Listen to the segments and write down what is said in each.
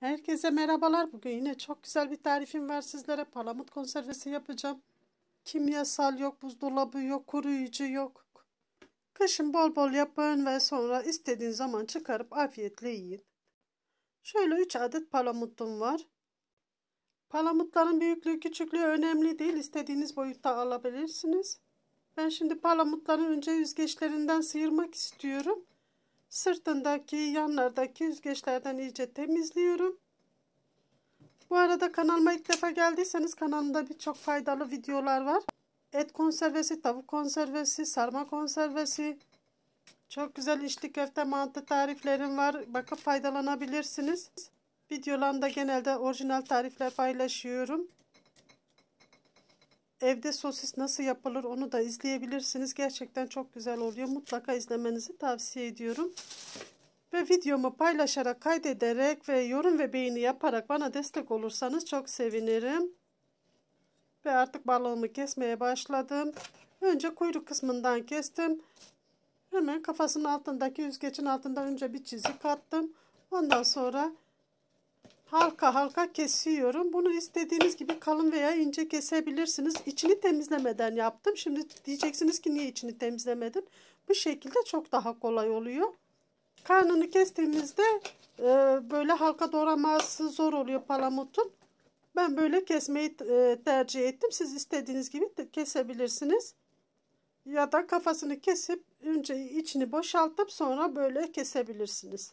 Herkese merhabalar. Bugün yine çok güzel bir tarifim var sizlere. Palamut konservesi yapacağım. Kimyasal yok, buzdolabı yok, kuruyucu yok. Kışın bol bol yapın ve sonra istediğin zaman çıkarıp afiyetle yiyin. Şöyle 3 adet palamutum var. Palamutların büyüklüğü küçüklüğü önemli değil. İstediğiniz boyutta alabilirsiniz. Ben şimdi palamutların önce yüzgeçlerinden sıyırmak istiyorum. Sırtındaki, yanlardaki yüzgeçlerden iyice temizliyorum. Bu arada kanalıma ilk defa geldiyseniz kanalımda birçok faydalı videolar var. Et konservesi, tavuk konservesi, sarma konservesi. Çok güzel içli köfte mantı tariflerim var. Bakıp faydalanabilirsiniz. Videolarımda genelde orijinal tarifler paylaşıyorum. Evde sosis nasıl yapılır onu da izleyebilirsiniz. Gerçekten çok güzel oluyor. Mutlaka izlemenizi tavsiye ediyorum. Ve videomu paylaşarak, kaydederek ve yorum ve beğeni yaparak bana destek olursanız çok sevinirim. Ve artık balığımı kesmeye başladım. Önce kuyruk kısmından kestim. Hemen kafasının altındaki yüzgeçin altında önce bir çizik attım. Ondan sonra halka halka kesiyorum. Bunu istediğiniz gibi kalın veya ince kesebilirsiniz. İçini temizlemeden yaptım. Şimdi diyeceksiniz ki niye içini temizlemedin? Bu şekilde çok daha kolay oluyor. Karnını kestiğimizde e, böyle halka doğraması zor oluyor palamutun. Ben böyle kesmeyi e, tercih ettim. Siz istediğiniz gibi kesebilirsiniz. Ya da kafasını kesip önce içini boşaltıp sonra böyle kesebilirsiniz.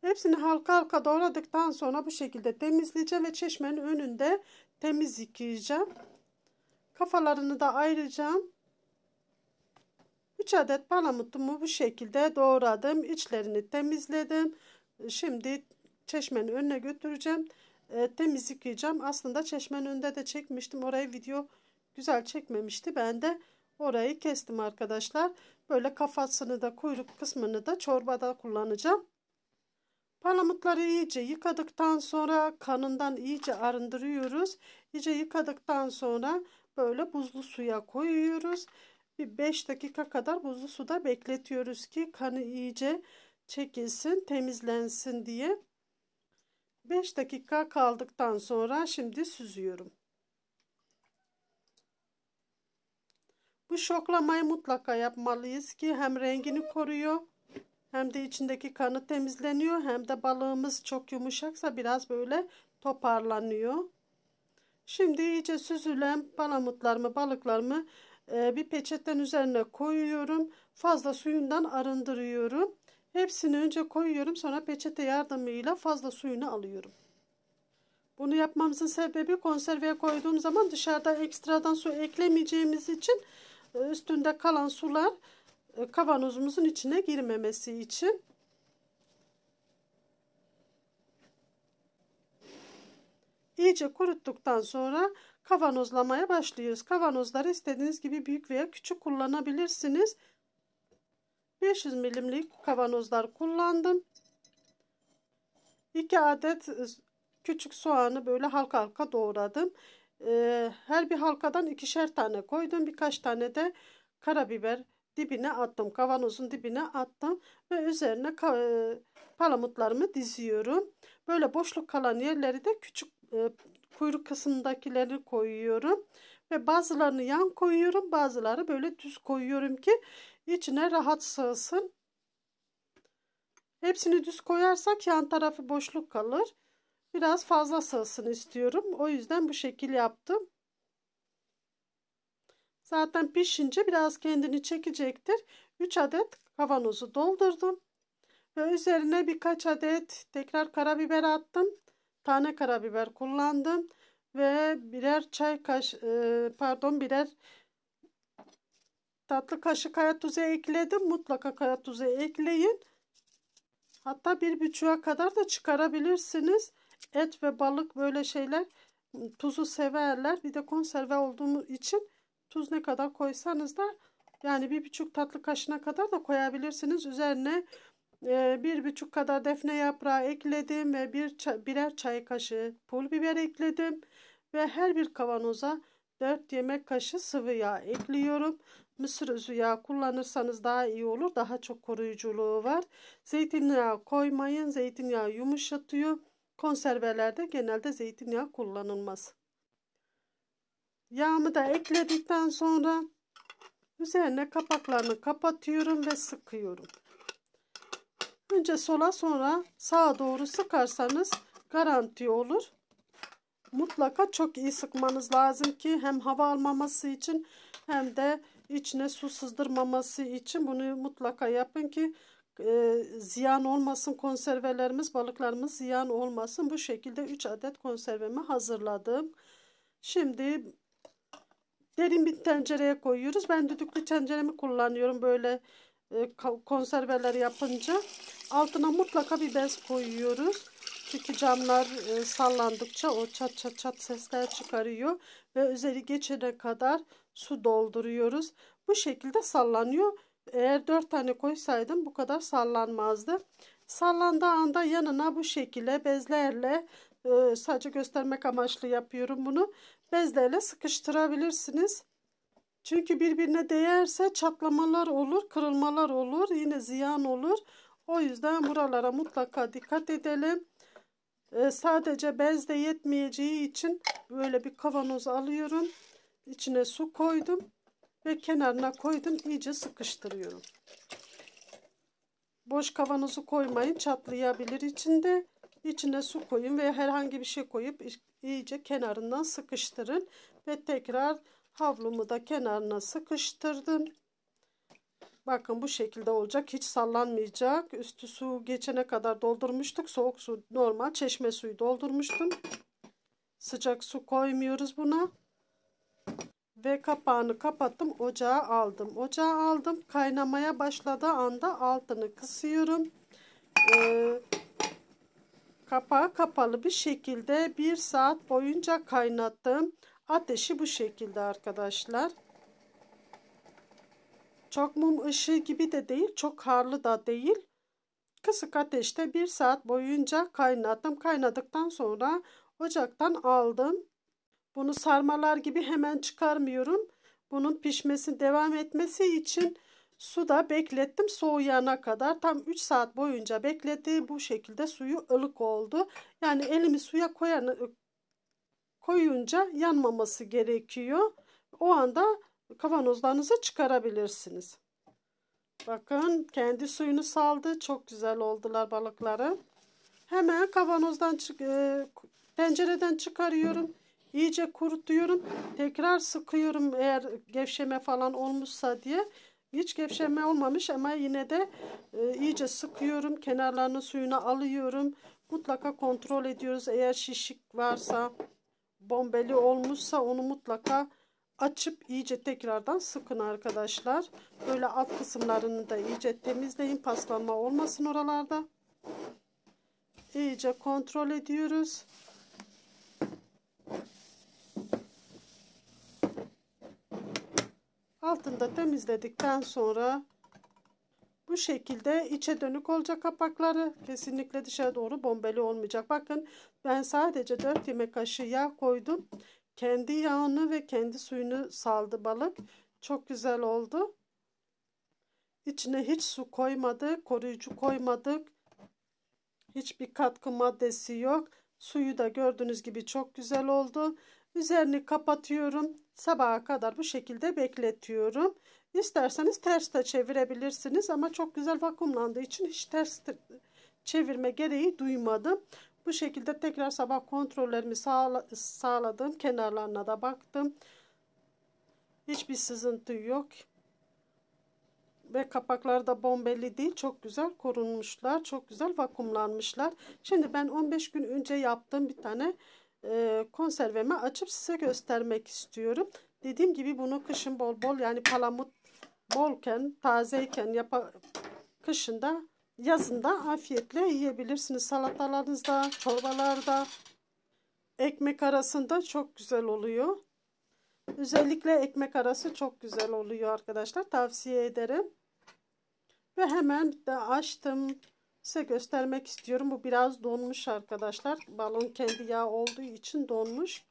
Hepsini halka halka doğradıktan sonra bu şekilde temizleyeceğim ve çeşmenin önünde temiz yıkayacağım. Kafalarını da ayıracağım. 3 adet palamutumu bu şekilde doğradım. İçlerini temizledim. Şimdi çeşmenin önüne götüreceğim. E, temiz yıkayacağım. Aslında çeşmenin önünde de çekmiştim. Orayı video güzel çekmemişti. Ben de orayı kestim arkadaşlar. Böyle kafasını da kuyruk kısmını da çorbada kullanacağım. Palamutları iyice yıkadıktan sonra kanından iyice arındırıyoruz. İyice yıkadıktan sonra böyle buzlu suya koyuyoruz. Bir 5 dakika kadar buzlu suda bekletiyoruz ki kanı iyice çekilsin, temizlensin diye. 5 dakika kaldıktan sonra şimdi süzüyorum. Bu şoklamayı mutlaka yapmalıyız ki hem rengini koruyor hem de içindeki kanı temizleniyor hem de balığımız çok yumuşaksa biraz böyle toparlanıyor. Şimdi iyice süzülen palamutlarımı, balıklarımı e, bir peçetten üzerine koyuyorum. Fazla suyundan arındırıyorum. Hepsini önce koyuyorum sonra peçete yardımıyla fazla suyunu alıyorum. Bunu yapmamızın sebebi konserveye koyduğum zaman dışarıda ekstradan su eklemeyeceğimiz için e, üstünde kalan sular e, kavanozumuzun içine girmemesi için iyice kuruttuktan sonra kavanozlamaya başlıyoruz. Kavanozları istediğiniz gibi büyük veya küçük kullanabilirsiniz. 500 milimlik kavanozlar kullandım. 2 adet e, küçük soğanı böyle halka halka doğradım. E, her bir halkadan ikişer tane koydum. Birkaç tane de karabiber dibine attım. Kavanozun dibine attım ve üzerine e, palamutlarımı diziyorum. Böyle boşluk kalan yerleri de küçük e, kuyruk kısmındakileri koyuyorum ve bazılarını yan koyuyorum bazıları böyle düz koyuyorum ki içine rahat sığsın hepsini düz koyarsak yan tarafı boşluk kalır biraz fazla sığsın istiyorum o yüzden bu şekil yaptım Zaten pişince biraz kendini çekecektir. 3 adet kavanozu doldurdum. Ve üzerine birkaç adet tekrar karabiber attım. Tane karabiber kullandım. Ve birer çay kaş e, pardon birer tatlı kaşık kaya tuzu ekledim. Mutlaka kaya tuzu ekleyin. Hatta bir buçuğa kadar da çıkarabilirsiniz. Et ve balık böyle şeyler tuzu severler. Bir de konserve olduğumuz için Tuz ne kadar koysanız da yani bir buçuk tatlı kaşına kadar da koyabilirsiniz. Üzerine e, bir buçuk kadar defne yaprağı ekledim ve bir birer çay kaşığı pul biber ekledim. Ve her bir kavanoza 4 yemek kaşığı sıvı yağ ekliyorum. Mısır üzü yağı kullanırsanız daha iyi olur. Daha çok koruyuculuğu var. Zeytinyağı koymayın. Zeytinyağı yumuşatıyor. Konservelerde genelde zeytinyağı kullanılmaz. Yağımı da ekledikten sonra üzerine kapaklarını kapatıyorum ve sıkıyorum. Önce sola sonra sağa doğru sıkarsanız garanti olur. Mutlaka çok iyi sıkmanız lazım ki hem hava almaması için hem de içine su sızdırmaması için bunu mutlaka yapın ki e, ziyan olmasın konservelerimiz balıklarımız ziyan olmasın bu şekilde 3 adet konservemi hazırladım şimdi Derin bir tencereye koyuyoruz. Ben düdüklü tenceremi kullanıyorum böyle e, konserveler yapınca. Altına mutlaka bir bez koyuyoruz. Çünkü camlar e, sallandıkça o çat çat çat sesler çıkarıyor. Ve üzeri geçene kadar su dolduruyoruz. Bu şekilde sallanıyor. Eğer 4 tane koysaydım bu kadar sallanmazdı. Sallandığı anda yanına bu şekilde bezlerle e, sadece göstermek amaçlı yapıyorum bunu. Bezlerle sıkıştırabilirsiniz. Çünkü birbirine değerse çatlamalar olur, kırılmalar olur, yine ziyan olur. O yüzden buralara mutlaka dikkat edelim. E, sadece bezde yetmeyeceği için böyle bir kavanoz alıyorum. İçine su koydum ve kenarına koydum. İyice sıkıştırıyorum. Boş kavanozu koymayın çatlayabilir içinde. İçine su koyun veya herhangi bir şey koyup iyice kenarından sıkıştırın. Ve tekrar havlumu da kenarına sıkıştırdım. Bakın bu şekilde olacak. Hiç sallanmayacak. Üstü su geçene kadar doldurmuştuk. Soğuk su normal çeşme suyu doldurmuştum. Sıcak su koymuyoruz buna. Ve kapağını kapattım. Ocağa aldım. Ocağa aldım. Kaynamaya başladığı anda altını kısıyorum. Ee, Kapağı kapalı bir şekilde bir saat boyunca kaynattım. Ateşi bu şekilde arkadaşlar. Çok mum ışığı gibi de değil, çok harlı da değil. Kısık ateşte bir saat boyunca kaynattım. Kaynadıktan sonra ocaktan aldım. Bunu sarmalar gibi hemen çıkarmıyorum. Bunun pişmesi devam etmesi için Suda beklettim soğuyana kadar tam 3 saat boyunca bekletti. Bu şekilde suyu ılık oldu. Yani elimi suya koyan, koyunca yanmaması gerekiyor. O anda kavanozlarınızı çıkarabilirsiniz. Bakın kendi suyunu saldı. Çok güzel oldular balıkları. Hemen kavanozdan çık e, tencereden çıkarıyorum. İyice kurutuyorum. Tekrar sıkıyorum eğer gevşeme falan olmuşsa diye. Hiç gevşeme olmamış ama yine de e, iyice sıkıyorum. Kenarlarının suyunu alıyorum. Mutlaka kontrol ediyoruz. Eğer şişik varsa, bombeli olmuşsa onu mutlaka açıp iyice tekrardan sıkın arkadaşlar. Böyle alt kısımlarını da iyice temizleyin. Paslanma olmasın oralarda. İyice kontrol ediyoruz. Altını da temizledikten sonra bu şekilde içe dönük olacak kapakları. Kesinlikle dışarı doğru bombeli olmayacak. Bakın ben sadece 4 yemek kaşığı yağ koydum. Kendi yağını ve kendi suyunu saldı balık. Çok güzel oldu. İçine hiç su koymadık. Koruyucu koymadık. Hiçbir katkı maddesi yok. Suyu da gördüğünüz gibi çok güzel oldu. Üzerini kapatıyorum. Sabaha kadar bu şekilde bekletiyorum. İsterseniz ters de çevirebilirsiniz ama çok güzel vakumlandığı için hiç ters çevirme gereği duymadım. Bu şekilde tekrar sabah kontrollerimi sağla sağladım. Kenarlarına da baktım. Hiçbir sızıntı yok. Ve kapaklar da bombeli değil. Çok güzel korunmuşlar. Çok güzel vakumlanmışlar. Şimdi ben 15 gün önce yaptığım bir tane e, konservemi açıp size göstermek istiyorum. Dediğim gibi bunu kışın bol bol yani palamut bolken, tazeyken yap kışında, yazında afiyetle yiyebilirsiniz. Salatalarınızda, çorbalarda, ekmek arasında çok güzel oluyor. Özellikle ekmek arası çok güzel oluyor arkadaşlar. Tavsiye ederim. Ve hemen de açtım. Size göstermek istiyorum. Bu biraz donmuş arkadaşlar. Balon kendi yağ olduğu için donmuş.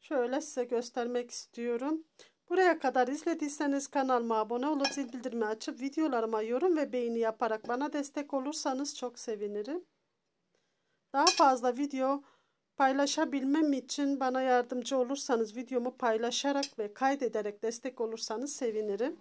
Şöyle size göstermek istiyorum. Buraya kadar izlediyseniz kanalıma abone olup zil bildirimi açıp videolarıma yorum ve beğeni yaparak bana destek olursanız çok sevinirim. Daha fazla video paylaşabilmem için bana yardımcı olursanız videomu paylaşarak ve kaydederek destek olursanız sevinirim.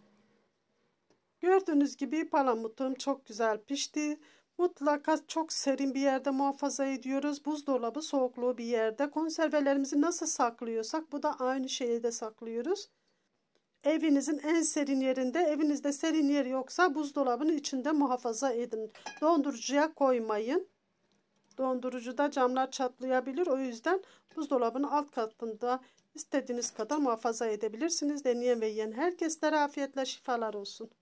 Gördüğünüz gibi palamutum çok güzel pişti. Mutlaka çok serin bir yerde muhafaza ediyoruz. Buzdolabı soğukluğu bir yerde. Konservelerimizi nasıl saklıyorsak bu da aynı şekilde saklıyoruz. Evinizin en serin yerinde, evinizde serin yer yoksa buzdolabının içinde muhafaza edin. Dondurucuya koymayın. Dondurucuda camlar çatlayabilir. O yüzden buzdolabının alt katında istediğiniz kadar muhafaza edebilirsiniz. Deneyen ve yiyen herkeslere afiyetle şifalar olsun.